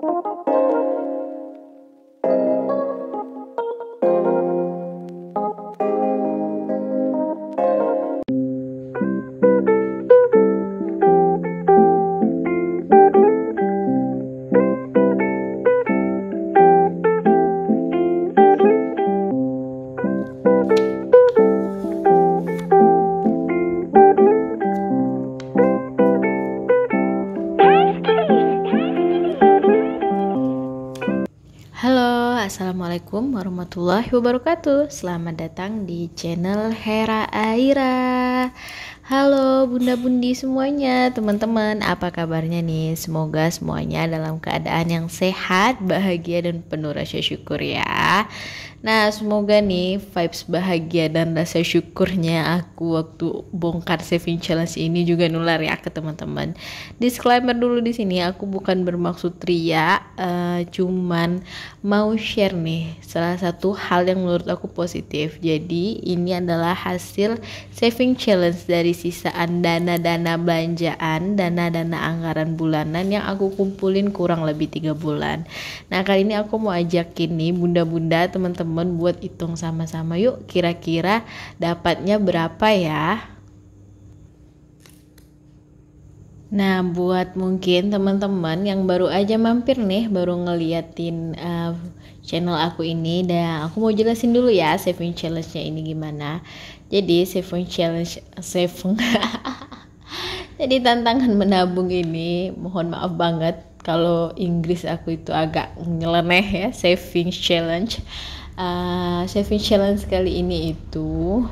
Thank you. Assalamualaikum warahmatullahi wabarakatuh Selamat datang di channel Hera Aira Halo bunda bundi semuanya Teman-teman apa kabarnya nih Semoga semuanya dalam keadaan yang sehat Bahagia dan penuh rasa syukur ya Nah, semoga nih vibes bahagia dan rasa syukurnya aku waktu bongkar saving challenge ini juga nular ya ke teman-teman. Disclaimer dulu di sini, aku bukan bermaksud ria, uh, cuman mau share nih salah satu hal yang menurut aku positif. Jadi, ini adalah hasil saving challenge dari sisaan dana-dana belanjaan, dana-dana anggaran bulanan yang aku kumpulin kurang lebih tiga bulan. Nah, kali ini aku mau ajakin nih bunda-bunda, teman-teman teman-teman buat hitung sama-sama yuk kira-kira dapatnya berapa ya. Nah, buat mungkin teman-teman yang baru aja mampir nih, baru ngeliatin uh, channel aku ini, dan aku mau jelasin dulu ya saving challenge-nya ini gimana. Jadi, saving challenge saving Jadi tantangan menabung ini, mohon maaf banget kalau Inggris aku itu agak nyeleneh ya, saving challenge uh, challenge kali ini itu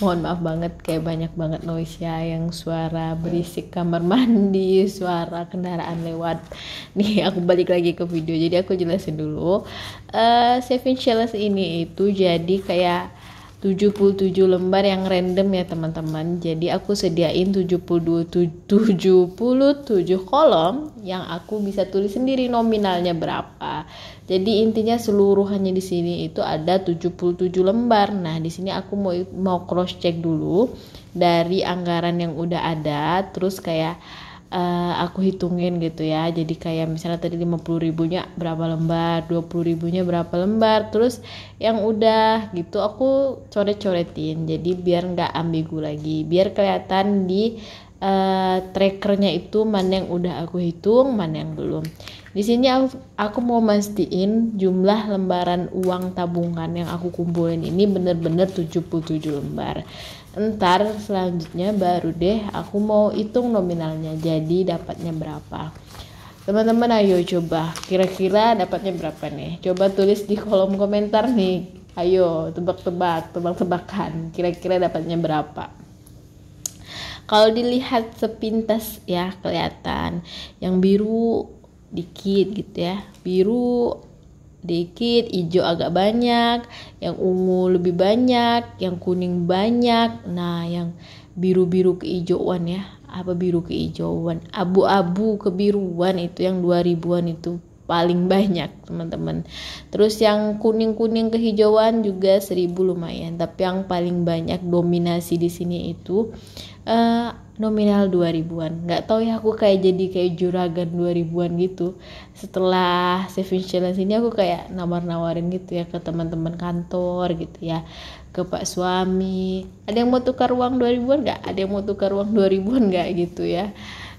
mohon maaf banget kayak banyak banget noise ya yang suara berisik kamar mandi suara kendaraan lewat nih aku balik lagi ke video jadi aku jelasin dulu uh, eh, saving challenge ini itu jadi kayak 77 lembar yang random ya teman-teman jadi aku sediain 72 77 kolom yang aku bisa tulis sendiri nominalnya berapa jadi intinya seluruhannya di sini itu ada 77 lembar nah di sini aku mau mau cross check dulu dari anggaran yang udah ada terus kayak uh, aku hitungin gitu ya jadi kayak misalnya tadi 50 ribunya berapa lembar 20 ribunya berapa lembar terus yang udah gitu aku coret-coretin jadi biar nggak ambigu lagi biar kelihatan di uh, trackernya itu mana yang udah aku hitung, mana yang belum. Di sini aku, aku mau mastiin jumlah lembaran uang tabungan yang aku kumpulin ini bener-bener 77 lembar. Ntar selanjutnya baru deh aku mau hitung nominalnya, jadi dapatnya berapa. Teman-teman ayo coba, kira-kira dapatnya berapa nih? Coba tulis di kolom komentar nih. Ayo tebak-tebak, tebak-tebakan, kira-kira dapatnya berapa? kalau dilihat sepintas ya kelihatan yang biru dikit gitu ya biru dikit, hijau agak banyak, yang ungu lebih banyak, yang kuning banyak. Nah, yang biru-biru keijauan ya, apa biru keijauan, abu-abu kebiruan itu yang 2000-an itu paling banyak teman-teman terus yang kuning-kuning kehijauan juga seribu lumayan tapi yang paling banyak dominasi di sini itu uh, nominal 2000-an nggak tau ya aku kayak jadi kayak juragan 2000-an gitu setelah saving challenge ini aku kayak nawar-nawarin gitu ya ke teman-teman kantor gitu ya ke pak suami ada yang mau tukar uang 2000-an nggak ada yang mau tukar uang 2000-an nggak gitu ya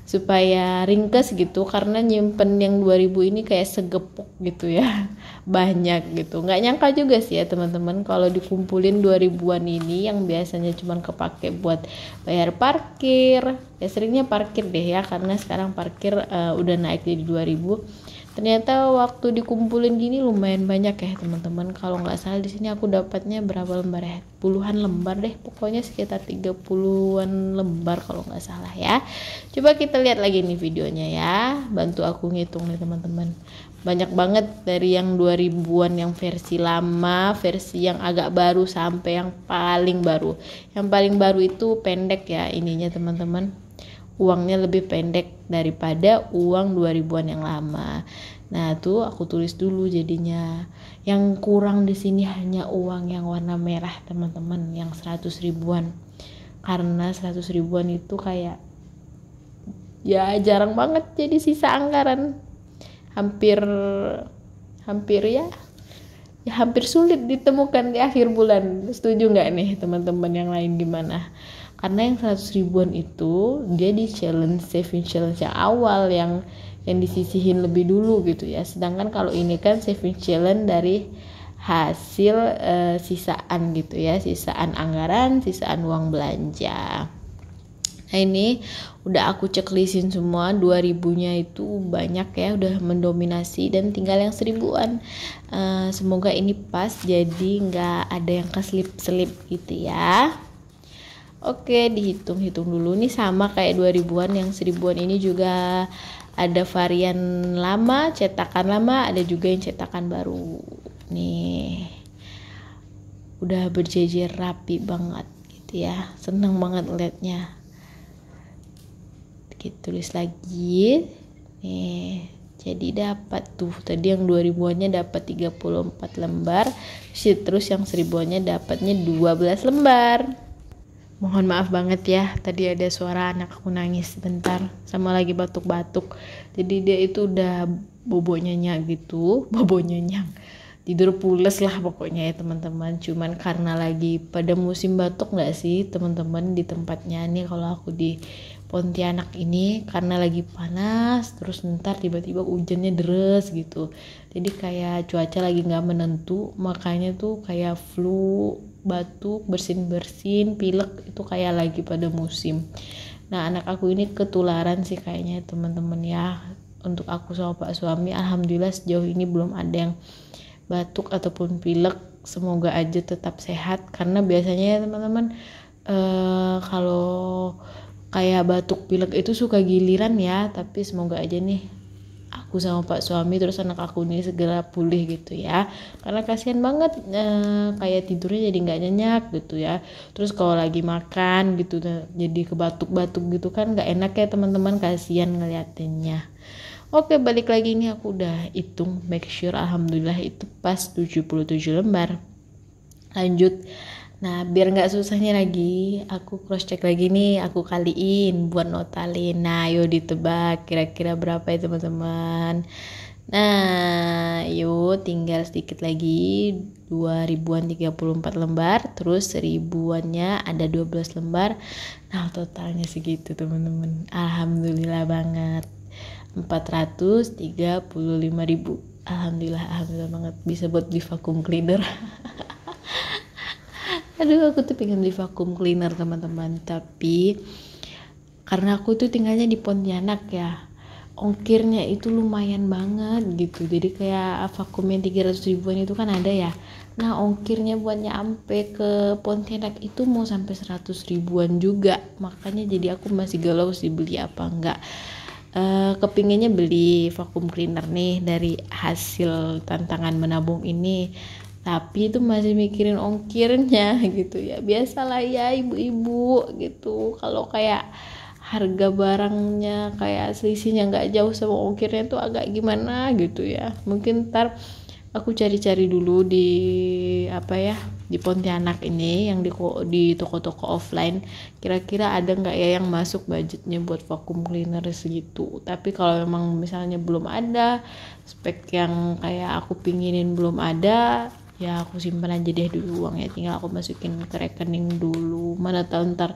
supaya ringkes gitu karena nyimpen yang 2000 ini kayak segepuk gitu ya banyak gitu nggak nyangka juga sih ya teman-teman kalau dikumpulin 2000-an ini yang biasanya cuma kepake buat bayar parkir ya seringnya parkir deh ya karena sekarang parkir uh, udah naik jadi 2000 ternyata waktu dikumpulin gini lumayan banyak ya teman-teman kalau nggak salah di sini aku dapatnya berapa lembar ya puluhan lembar deh pokoknya sekitar 30-an lembar kalau nggak salah ya coba kita lihat lagi nih videonya ya bantu aku ngitung nih teman-teman banyak banget dari yang 2000-an yang versi lama versi yang agak baru sampai yang paling baru yang paling baru itu pendek ya ininya teman-teman uangnya lebih pendek daripada uang 2000-an yang lama. Nah, tuh aku tulis dulu jadinya. Yang kurang di sini hanya uang yang warna merah, teman-teman, yang 100 ribuan. Karena 100 ribuan itu kayak ya jarang banget jadi sisa anggaran. Hampir hampir ya Ya, hampir sulit ditemukan di akhir bulan setuju nggak nih teman-teman yang lain gimana karena yang 100 ribuan itu dia di challenge saving challenge yang awal yang yang disisihin lebih dulu gitu ya sedangkan kalau ini kan saving challenge dari hasil uh, sisaan gitu ya sisaan anggaran sisaan uang belanja Nah ini udah aku ceklisin semua 2000-nya itu banyak ya udah mendominasi dan tinggal yang seribuan. Uh, semoga ini pas jadi nggak ada yang keselip-selip gitu ya. Oke, dihitung-hitung dulu nih sama kayak 2000-an yang seribuan ini juga ada varian lama, cetakan lama, ada juga yang cetakan baru. Nih. Udah berjejer rapi banget gitu ya. Seneng banget liatnya kita tulis lagi nih jadi dapat tuh tadi yang 2000-annya dapat 34 lembar terus yang 1000-annya dapatnya 12 lembar mohon maaf banget ya tadi ada suara anak aku nangis sebentar sama lagi batuk-batuk jadi dia itu udah bobo nyenyak gitu bobo nyenyak tidur pules lah pokoknya ya teman-teman cuman karena lagi pada musim batuk nggak sih teman-teman di tempatnya nih kalau aku di Pontianak ini karena lagi panas terus ntar tiba-tiba hujannya deres gitu jadi kayak cuaca lagi nggak menentu makanya tuh kayak flu batuk bersin bersin pilek itu kayak lagi pada musim nah anak aku ini ketularan sih kayaknya teman-teman ya untuk aku sama pak suami alhamdulillah sejauh ini belum ada yang batuk ataupun pilek semoga aja tetap sehat karena biasanya ya teman-teman uh, kalau kayak batuk pilek itu suka giliran ya tapi semoga aja nih aku sama pak suami terus anak aku nih segera pulih gitu ya karena kasihan banget e, kayak tidurnya jadi nggak nyenyak gitu ya terus kalau lagi makan gitu nah, jadi kebatuk-batuk gitu kan nggak enak ya teman-teman kasihan ngeliatinnya Oke balik lagi ini aku udah hitung make sure alhamdulillah itu pas 77 lembar lanjut Nah, biar nggak susahnya lagi, aku cross check lagi nih, aku kaliin buat notalin. Nah, yuk ditebak kira-kira berapa ya teman-teman. Nah, yuk tinggal sedikit lagi 2 ribuan 34 lembar, terus seribuannya ada 12 lembar. Nah, totalnya segitu teman-teman. Alhamdulillah banget. 435.000. Alhamdulillah, alhamdulillah banget bisa buat di vacuum cleaner. aduh aku tuh pengen beli vakum cleaner teman-teman tapi karena aku tuh tinggalnya di Pontianak ya ongkirnya itu lumayan banget gitu jadi kayak vakum yang 300 ribuan itu kan ada ya nah ongkirnya buat nyampe ke Pontianak itu mau sampai 100 ribuan juga makanya jadi aku masih galau sih beli apa enggak Uh, kepinginnya beli vakum cleaner nih dari hasil tantangan menabung ini tapi itu masih mikirin ongkirnya gitu ya biasalah ya ibu-ibu gitu kalau kayak harga barangnya kayak selisihnya nggak jauh sama ongkirnya tuh agak gimana gitu ya mungkin ntar aku cari-cari dulu di apa ya di Pontianak ini yang di di toko-toko offline kira-kira ada nggak ya yang masuk budgetnya buat vacuum cleaner segitu tapi kalau memang misalnya belum ada spek yang kayak aku pinginin belum ada ya aku simpan aja deh dulu uangnya tinggal aku masukin ke rekening dulu mana tahu ntar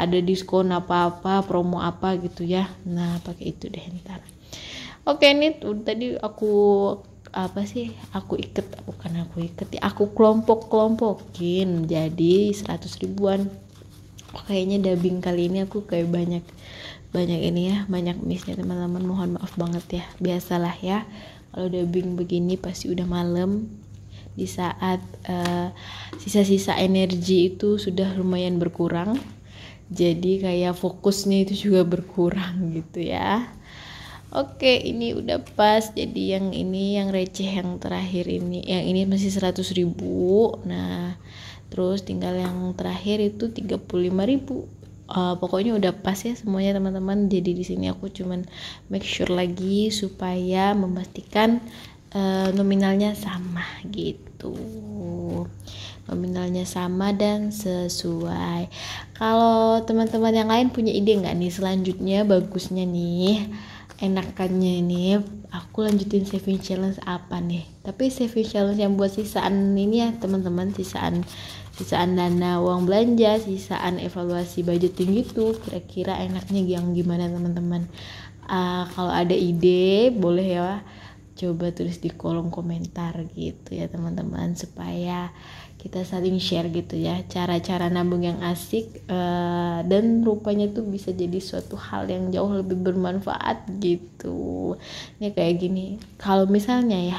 ada diskon apa-apa promo apa gitu ya nah pakai itu deh ntar oke tuh tadi aku apa sih aku iket bukan aku iket ya aku kelompok kelompokin jadi seratus ribuan kayaknya dubbing kali ini aku kayak banyak banyak ini ya banyak missnya teman-teman mohon maaf banget ya biasalah ya kalau dubbing begini pasti udah malam di saat eh, sisa-sisa uh, energi itu sudah lumayan berkurang jadi kayak fokusnya itu juga berkurang gitu ya oke ini udah pas jadi yang ini yang receh yang terakhir ini yang ini masih 100 ribu nah terus tinggal yang terakhir itu 35 ribu uh, pokoknya udah pas ya semuanya teman-teman jadi di sini aku cuman make sure lagi supaya memastikan Eh, nominalnya sama gitu nominalnya sama dan sesuai kalau teman-teman yang lain punya ide nggak nih selanjutnya bagusnya nih enakannya ini aku lanjutin saving challenge apa nih tapi saving challenge yang buat sisaan ini ya teman-teman sisaan sisaan dana uang belanja sisaan evaluasi budgeting gitu kira-kira enaknya yang gimana teman-teman uh, kalau ada ide boleh ya coba tulis di kolom komentar gitu ya teman-teman supaya kita saling share gitu ya cara-cara nabung yang asik uh, dan rupanya tuh bisa jadi suatu hal yang jauh lebih bermanfaat gitu ini ya, kayak gini kalau misalnya ya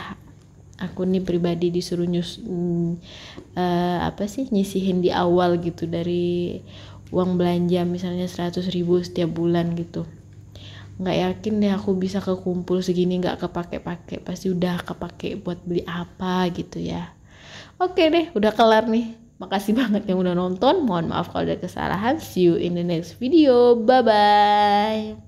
aku nih pribadi disuruh nyus uh, apa sih nyisihin di awal gitu dari uang belanja misalnya seratus ribu setiap bulan gitu nggak yakin deh aku bisa kekumpul segini nggak kepake-pake pasti udah kepake buat beli apa gitu ya oke deh udah kelar nih makasih banget yang udah nonton mohon maaf kalau ada kesalahan see you in the next video bye bye